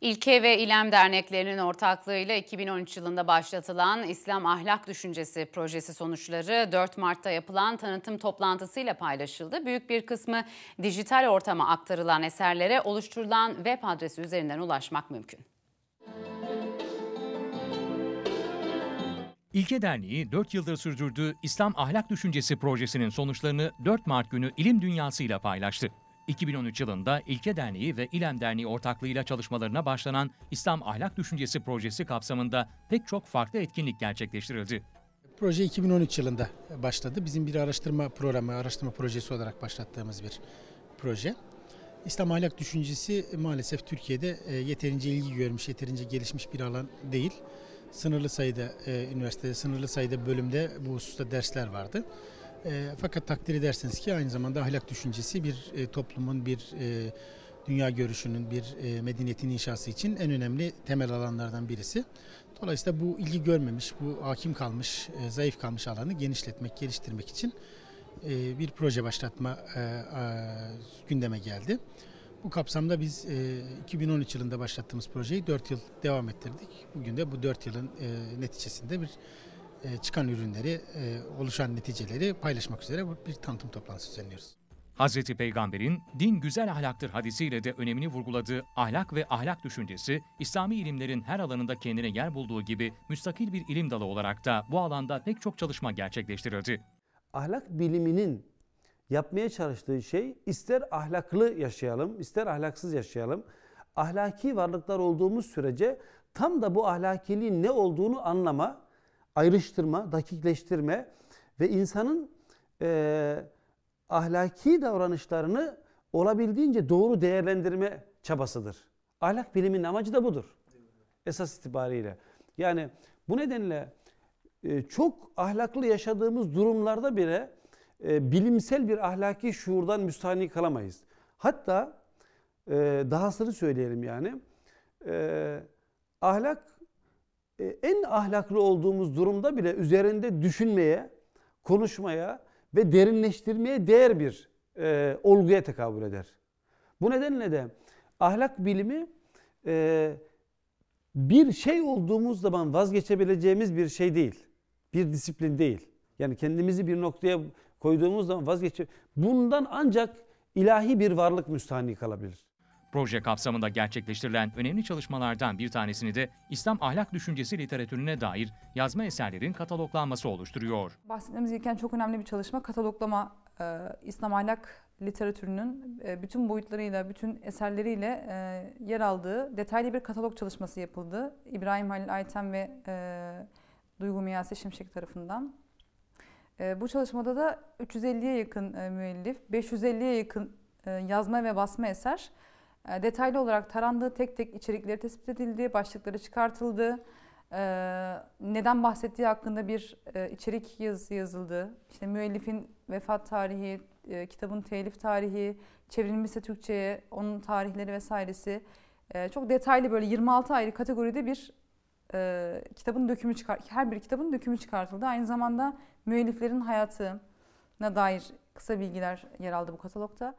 İlke ve İlem Derneklerinin ortaklığıyla 2013 yılında başlatılan İslam Ahlak Düşüncesi projesi sonuçları 4 Mart'ta yapılan tanıtım toplantısıyla paylaşıldı. Büyük bir kısmı dijital ortama aktarılan eserlere oluşturulan web adresi üzerinden ulaşmak mümkün. İlke Derneği 4 yıldır sürdürdüğü İslam Ahlak Düşüncesi projesinin sonuçlarını 4 Mart günü ilim dünyasıyla paylaştı. 2013 yılında İlke Derneği ve İlem Derneği ortaklığıyla çalışmalarına başlanan İslam Ahlak Düşüncesi projesi kapsamında pek çok farklı etkinlik gerçekleştirildi. Proje 2013 yılında başladı. Bizim bir araştırma programı, araştırma projesi olarak başlattığımız bir proje. İslam ahlak düşüncesi maalesef Türkiye'de e, yeterince ilgi görmüş, yeterince gelişmiş bir alan değil. Sınırlı sayıda e, üniversitede, sınırlı sayıda bölümde bu hususta dersler vardı. E, fakat takdir edersiniz ki aynı zamanda ahlak düşüncesi bir e, toplumun, bir e, dünya görüşünün, bir e, medeniyetin inşası için en önemli temel alanlardan birisi. Dolayısıyla bu ilgi görmemiş, bu hakim kalmış, e, zayıf kalmış alanı genişletmek, geliştirmek için e, bir proje başlatma e, e, gündeme geldi. Bu kapsamda biz e, 2013 yılında başlattığımız projeyi 4 yıl devam ettirdik. Bugün de bu 4 yılın e, neticesinde bir e, çıkan ürünleri, e, oluşan neticeleri paylaşmak üzere bir tanıtım toplantısı düzenliyoruz. Hazreti Peygamber'in din güzel ahlaktır hadisiyle de önemini vurguladığı ahlak ve ahlak düşüncesi, İslami ilimlerin her alanında kendine yer bulduğu gibi müstakil bir ilim dalı olarak da bu alanda pek çok çalışma gerçekleştirildi. Ahlak biliminin yapmaya çalıştığı şey ister ahlaklı yaşayalım, ister ahlaksız yaşayalım. Ahlaki varlıklar olduğumuz sürece tam da bu ahlakiliğin ne olduğunu anlama, ayrıştırma, dakikleştirme ve insanın e, ahlaki davranışlarını olabildiğince doğru değerlendirme çabasıdır. Ahlak biliminin amacı da budur. Esas itibariyle. Yani bu nedenle e, çok ahlaklı yaşadığımız durumlarda bile e, bilimsel bir ahlaki şuurdan müstahni kalamayız. Hatta e, dahasını söyleyelim yani. E, ahlak e, en ahlaklı olduğumuz durumda bile üzerinde düşünmeye, konuşmaya ve derinleştirmeye değer bir e, olguya tekabül eder. Bu nedenle de ahlak bilimi e, bir şey olduğumuz zaman vazgeçebileceğimiz bir şey değil. Bir disiplin değil. Yani kendimizi bir noktaya koyduğumuz zaman vazgeçe bundan ancak ilahi bir varlık müstahni kalabilir. Proje kapsamında gerçekleştirilen önemli çalışmalardan bir tanesini de İslam ahlak düşüncesi literatürüne dair yazma eserlerin kataloglanması oluşturuyor. Bahsetmemiz gereken çok önemli bir çalışma kataloglama e, İslam ahlak literatürünün e, bütün boyutlarıyla, bütün eserleriyle e, yer aldığı detaylı bir katalog çalışması yapıldı. İbrahim Halil Aytem ve e, Duygu Miyase Şimşek tarafından. E, bu çalışmada da 350'ye yakın e, müellif, 550'ye yakın e, yazma ve basma eser ee, detaylı olarak tarandığı tek tek içerikleri tespit edildi, başlıkları çıkartıldı. Ee, neden bahsettiği hakkında bir e, içerik yazısı yazıldı. İşte müellifin vefat tarihi, e, kitabın telif tarihi, çevrilmişse Türkçe'ye onun tarihleri vesairesi. Ee, çok detaylı böyle 26 ayrı kategoride bir e, kitabın dökümü çıkar, her bir kitabın dökümü çıkartıldı. Aynı zamanda müelliflerin hayatına dair kısa bilgiler yer aldı bu katalogda.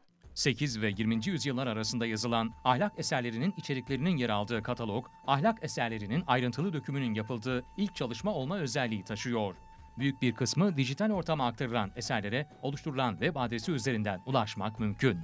8 ve 20. yüzyıllar arasında yazılan ahlak eserlerinin içeriklerinin yer aldığı katalog, ahlak eserlerinin ayrıntılı dökümünün yapıldığı ilk çalışma olma özelliği taşıyor. Büyük bir kısmı dijital ortama aktarılan eserlere oluşturulan web adresi üzerinden ulaşmak mümkün.